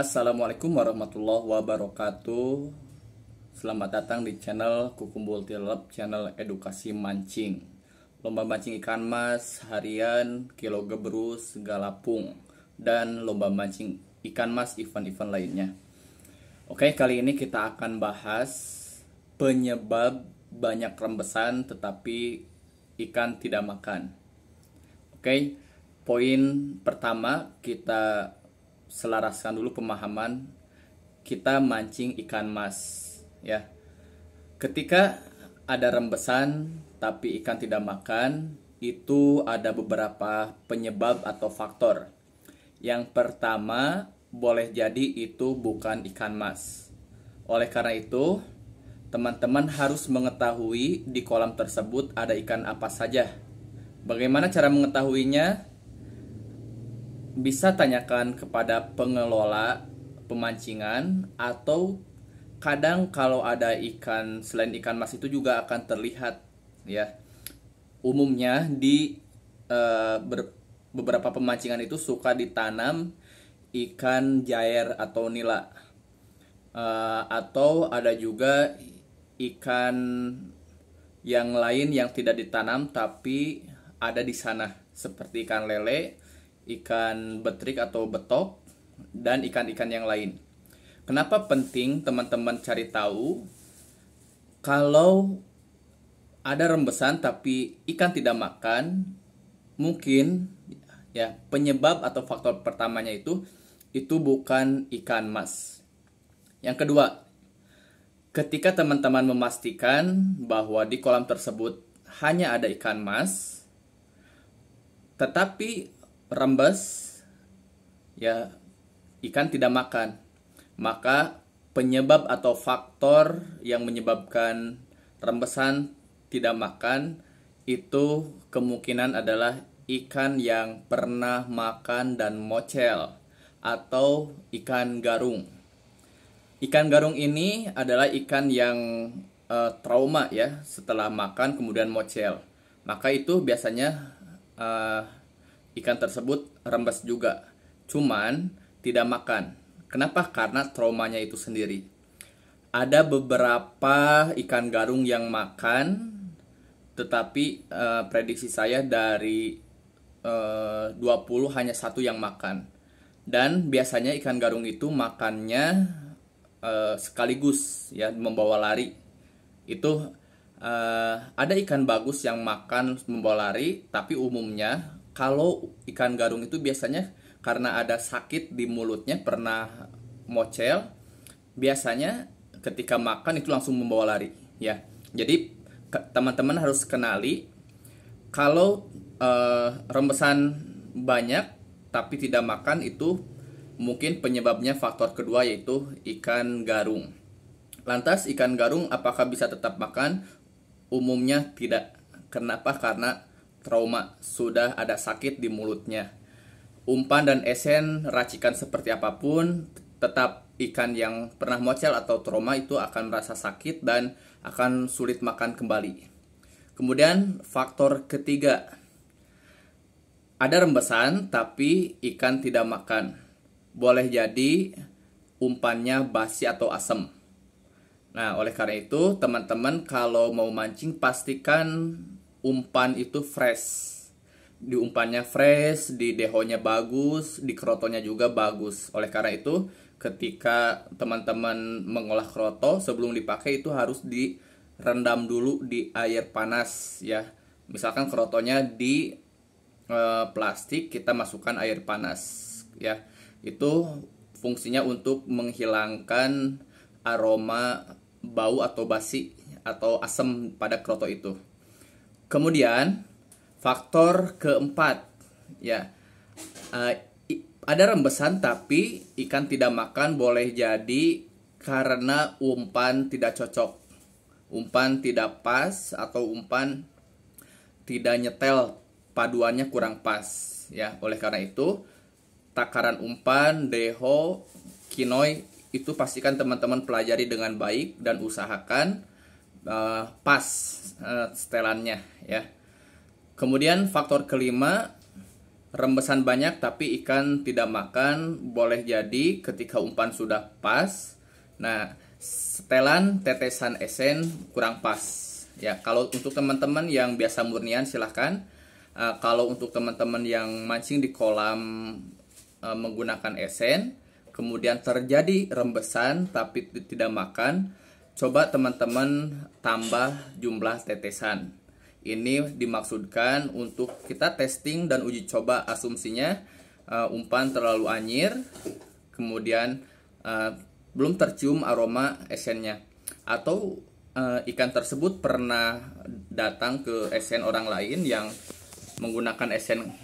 Assalamualaikum warahmatullahi wabarakatuh Selamat datang di channel Kukumbul Tilep Channel edukasi mancing Lomba mancing ikan mas harian, kilo gebrus, galapung Dan lomba mancing ikan mas event-event lainnya Oke kali ini kita akan bahas Penyebab banyak rembesan tetapi ikan tidak makan Oke poin pertama kita selaraskan dulu pemahaman kita mancing ikan mas ya. Ketika ada rembesan tapi ikan tidak makan, itu ada beberapa penyebab atau faktor. Yang pertama, boleh jadi itu bukan ikan mas. Oleh karena itu, teman-teman harus mengetahui di kolam tersebut ada ikan apa saja. Bagaimana cara mengetahuinya? bisa tanyakan kepada pengelola pemancingan atau kadang kalau ada ikan selain ikan mas itu juga akan terlihat ya umumnya di e, ber, beberapa pemancingan itu suka ditanam ikan jair atau nila e, atau ada juga ikan yang lain yang tidak ditanam tapi ada di sana seperti ikan lele ikan betrik atau betok, dan ikan-ikan yang lain. Kenapa penting teman-teman cari tahu kalau ada rembesan tapi ikan tidak makan, mungkin ya penyebab atau faktor pertamanya itu itu bukan ikan mas. Yang kedua, ketika teman-teman memastikan bahwa di kolam tersebut hanya ada ikan mas, tetapi rembes ya ikan tidak makan maka penyebab atau faktor yang menyebabkan rembesan tidak makan itu kemungkinan adalah ikan yang pernah makan dan mocel atau ikan garung. Ikan garung ini adalah ikan yang uh, trauma ya setelah makan kemudian mocel. Maka itu biasanya uh, Ikan tersebut rembes juga, cuman tidak makan. Kenapa? Karena traumanya itu sendiri. Ada beberapa ikan garung yang makan, tetapi uh, prediksi saya dari eh, uh, 20 hanya satu yang makan. Dan biasanya ikan garung itu makannya uh, sekaligus ya membawa lari. Itu uh, ada ikan bagus yang makan membawa lari, tapi umumnya kalau ikan garung itu biasanya karena ada sakit di mulutnya pernah mocel biasanya ketika makan itu langsung membawa lari ya jadi teman-teman harus kenali kalau uh, rembesan banyak tapi tidak makan itu mungkin penyebabnya faktor kedua yaitu ikan garung lantas ikan garung apakah bisa tetap makan umumnya tidak kenapa karena trauma, sudah ada sakit di mulutnya. Umpan dan esen racikan seperti apapun, tetap ikan yang pernah mocel atau trauma itu akan merasa sakit dan akan sulit makan kembali. Kemudian faktor ketiga, ada rembesan tapi ikan tidak makan. Boleh jadi umpannya basi atau asem. Nah, oleh karena itu, teman-teman kalau mau mancing pastikan umpan itu fresh di umpannya fresh, di dehonya bagus, di krotonya juga bagus. Oleh karena itu, ketika teman-teman mengolah kroto sebelum dipakai itu harus direndam dulu di air panas ya. Misalkan krotonya di e, plastik, kita masukkan air panas ya. Itu fungsinya untuk menghilangkan aroma bau atau basi atau asam pada kroto itu. Kemudian faktor keempat ya eh, ada rembesan tapi ikan tidak makan boleh jadi karena umpan tidak cocok. Umpan tidak pas atau umpan tidak nyetel, paduannya kurang pas ya. Oleh karena itu, takaran umpan, deho, kinoi itu pastikan teman-teman pelajari dengan baik dan usahakan uh, pas uh, setelannya ya. Kemudian faktor kelima rembesan banyak tapi ikan tidak makan boleh jadi ketika umpan sudah pas. Nah, setelan tetesan esen kurang pas. Ya, kalau untuk teman-teman yang biasa murnian silahkan. Uh, kalau untuk teman-teman yang mancing di kolam uh, menggunakan esen, kemudian terjadi rembesan tapi tidak makan, Coba teman-teman tambah jumlah tetesan. Ini dimaksudkan untuk kita testing dan uji coba asumsinya uh, umpan terlalu anyir, kemudian uh, belum tercium aroma esennya, atau uh, ikan tersebut pernah datang ke esen orang lain yang menggunakan esen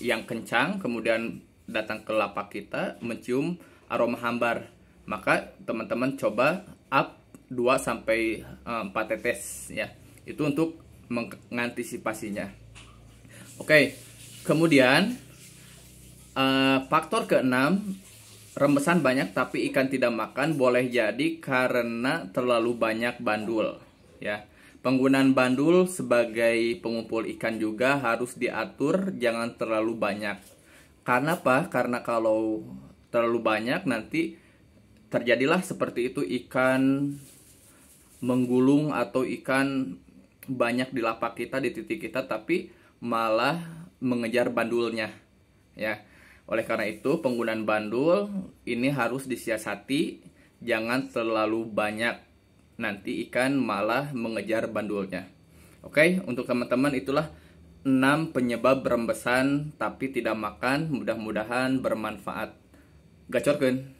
yang kencang, kemudian datang ke lapak kita mencium aroma hambar. Maka teman-teman coba up 2 sampai 4 eh, tetes ya. Itu untuk mengantisipasinya. Oke. Kemudian uh, faktor keenam rembesan banyak tapi ikan tidak makan boleh jadi karena terlalu banyak bandul ya. Penggunaan bandul sebagai pengumpul ikan juga harus diatur jangan terlalu banyak. Karena apa? Karena kalau terlalu banyak nanti terjadilah seperti itu ikan menggulung atau ikan banyak di lapak kita di titik kita tapi malah mengejar bandulnya ya oleh karena itu penggunaan bandul ini harus disiasati jangan terlalu banyak nanti ikan malah mengejar bandulnya oke untuk teman-teman itulah 6 penyebab berembesan tapi tidak makan mudah-mudahan bermanfaat gacorkan